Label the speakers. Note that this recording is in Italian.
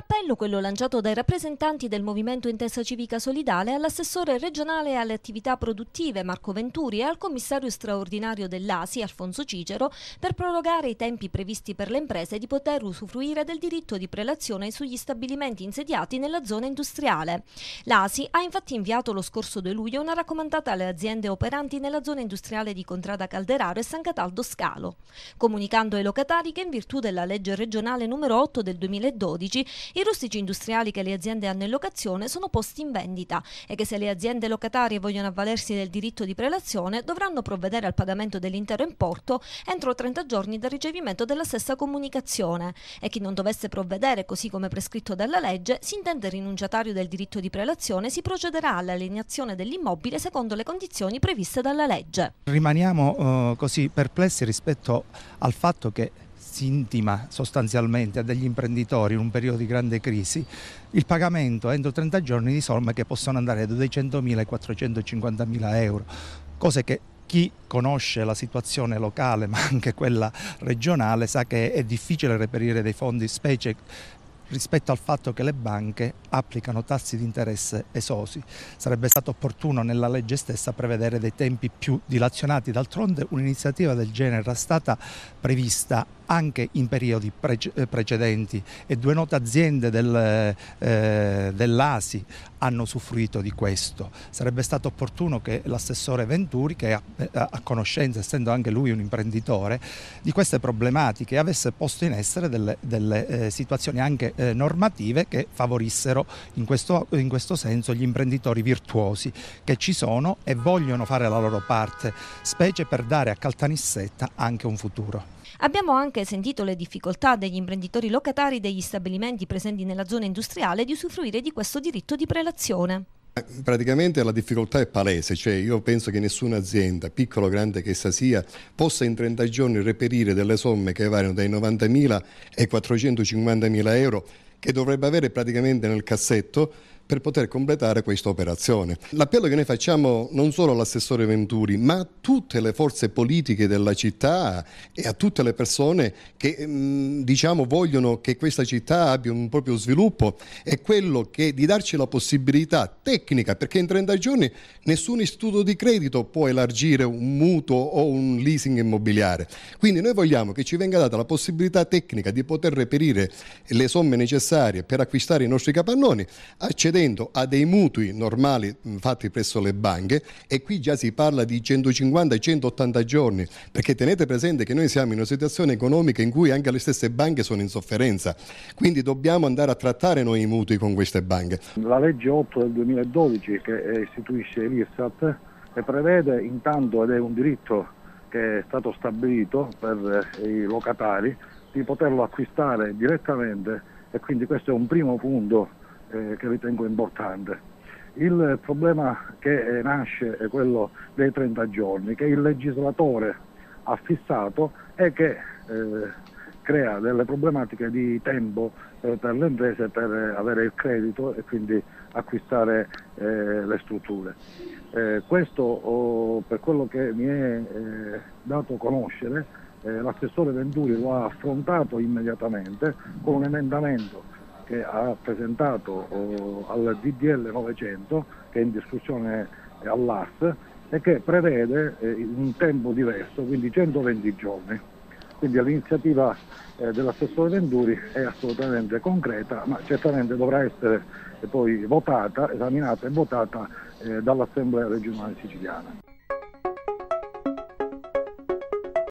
Speaker 1: appello quello lanciato dai rappresentanti del Movimento Intesa Civica Solidale all'assessore regionale alle attività produttive Marco Venturi e al commissario straordinario dell'ASI Alfonso Cicero per prorogare i tempi previsti per le imprese di poter usufruire del diritto di prelazione sugli stabilimenti insediati nella zona industriale. L'ASI ha infatti inviato lo scorso 2 luglio una raccomandata alle aziende operanti nella zona industriale di Contrada Calderaro e San Cataldo Scalo, comunicando ai locatari che in virtù della legge regionale numero 8 del 2012 i rustici industriali che le aziende hanno in locazione sono posti in vendita e che se le aziende locatarie vogliono avvalersi del diritto di prelazione dovranno provvedere al pagamento dell'intero importo entro 30 giorni dal ricevimento della stessa comunicazione e chi non dovesse provvedere così come prescritto dalla legge si intende rinunciatario del diritto di prelazione si procederà all'alienazione dell'immobile secondo le condizioni previste dalla legge.
Speaker 2: Rimaniamo eh, così perplessi rispetto al fatto che si intima sostanzialmente a degli imprenditori in un periodo di grande crisi il pagamento entro 30 giorni di somme che possono andare da 200.000 ai 450.000 euro, cose che chi conosce la situazione locale ma anche quella regionale sa che è difficile reperire dei fondi, specie rispetto al fatto che le banche applicano tassi di interesse esosi. Sarebbe stato opportuno nella legge stessa prevedere dei tempi più dilazionati. D'altronde un'iniziativa del genere era stata prevista anche in periodi pre eh, precedenti e due note aziende del, eh, dell'ASI hanno suffruito di questo. Sarebbe stato opportuno che l'assessore Venturi, che è a, eh, conoscenza, essendo anche lui un imprenditore, di queste problematiche avesse posto in essere delle, delle eh, situazioni anche eh, normative che favorissero in questo, in questo senso gli imprenditori virtuosi che ci sono e vogliono fare la loro parte, specie per dare a Caltanissetta anche un futuro.
Speaker 1: Abbiamo anche sentito le difficoltà degli imprenditori locatari degli stabilimenti presenti nella zona industriale di usufruire di questo diritto di prelazione.
Speaker 3: Eh, praticamente la difficoltà è palese, cioè io penso che nessuna azienda, piccola o grande che essa sia, possa in 30 giorni reperire delle somme che variano dai 90.000 ai 450.000 euro che dovrebbe avere praticamente nel cassetto per poter completare questa operazione. L'appello che noi facciamo non solo all'assessore Venturi, ma a tutte le forze politiche della città e a tutte le persone che mm, diciamo, vogliono che questa città abbia un proprio sviluppo è quello che, di darci la possibilità tecnica, perché in 30 giorni nessun istituto di credito può elargire un mutuo o un leasing immobiliare. Quindi noi vogliamo che ci venga data la possibilità tecnica di poter reperire le somme necessarie per acquistare i nostri capannoni, accedendo accedendo a dei mutui normali fatti presso le banche e qui già si parla di 150 180 giorni, perché tenete presente che noi siamo in una situazione economica in cui anche le stesse banche sono in sofferenza, quindi dobbiamo andare a trattare noi i mutui con queste banche. La
Speaker 4: legge 8 del 2012 che eh, istituisce l'IRSAT eh, prevede intanto, ed è un diritto che è stato stabilito per eh, i locatari, di poterlo acquistare direttamente e quindi questo è un primo punto eh, che ritengo importante. Il problema che eh, nasce è quello dei 30 giorni che il legislatore ha fissato e che eh, crea delle problematiche di tempo eh, per le imprese per avere il credito e quindi acquistare eh, le strutture. Eh, questo oh, per quello che mi è eh, dato conoscere, eh, l'assessore Venturi lo ha affrontato immediatamente con un emendamento che ha presentato eh, al DDL 900 che è in discussione all'AS e che prevede eh, un tempo diverso, quindi 120 giorni. Quindi l'iniziativa eh, dell'assessore Venturi è assolutamente concreta, ma certamente dovrà essere eh, poi votata, esaminata e votata dall'Assemblea regionale siciliana.